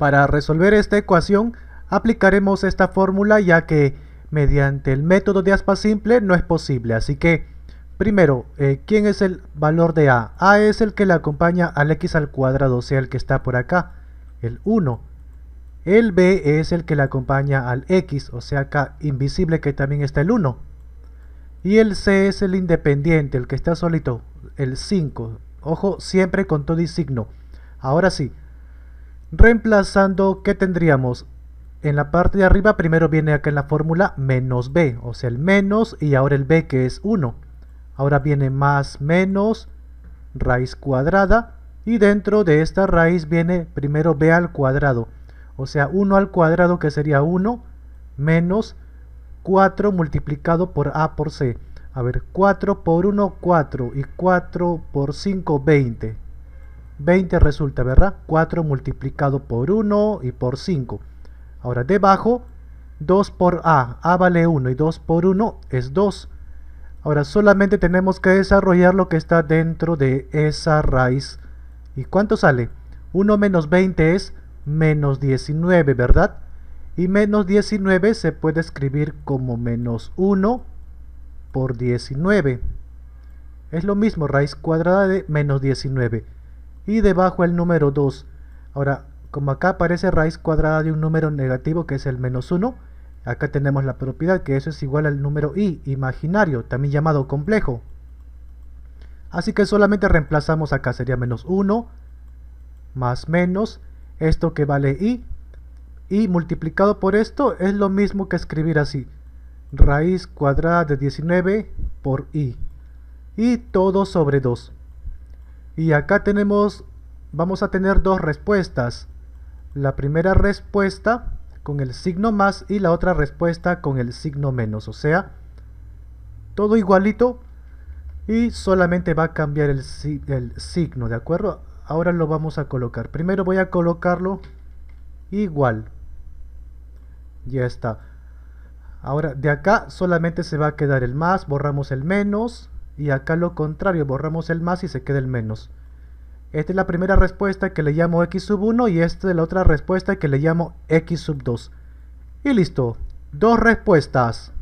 Para resolver esta ecuación aplicaremos esta fórmula ya que mediante el método de aspa simple no es posible. Así que primero, eh, ¿quién es el valor de a? a es el que le acompaña al x al cuadrado, o sea el que está por acá, el 1. El b es el que le acompaña al x, o sea acá invisible que también está el 1. Y el c es el independiente, el que está solito, el 5. Ojo, siempre con todo y signo. Ahora sí, Reemplazando, ¿qué tendríamos? En la parte de arriba primero viene acá en la fórmula menos b, o sea el menos y ahora el b que es 1. Ahora viene más menos raíz cuadrada y dentro de esta raíz viene primero b al cuadrado. O sea 1 al cuadrado que sería 1 menos 4 multiplicado por a por c. A ver, 4 por 1, 4 y 4 por 5, 20. 20 resulta, ¿verdad? 4 multiplicado por 1 y por 5. Ahora, debajo, 2 por A. A vale 1 y 2 por 1 es 2. Ahora, solamente tenemos que desarrollar lo que está dentro de esa raíz. ¿Y cuánto sale? 1 menos 20 es menos 19, ¿verdad? Y menos 19 se puede escribir como menos 1 por 19. Es lo mismo, raíz cuadrada de menos 19 y debajo el número 2. Ahora, como acá aparece raíz cuadrada de un número negativo que es el menos 1, acá tenemos la propiedad que eso es igual al número i, imaginario, también llamado complejo. Así que solamente reemplazamos acá, sería menos 1, más menos, esto que vale i, y multiplicado por esto es lo mismo que escribir así, raíz cuadrada de 19 por i, y todo sobre 2. Y acá tenemos, vamos a tener dos respuestas. La primera respuesta con el signo más y la otra respuesta con el signo menos. O sea, todo igualito y solamente va a cambiar el, el signo, ¿de acuerdo? Ahora lo vamos a colocar. Primero voy a colocarlo igual. Ya está. Ahora, de acá solamente se va a quedar el más, borramos el menos y acá lo contrario, borramos el más y se queda el menos. Esta es la primera respuesta que le llamo x sub 1 y esta es la otra respuesta que le llamo x sub 2. Y listo, dos respuestas.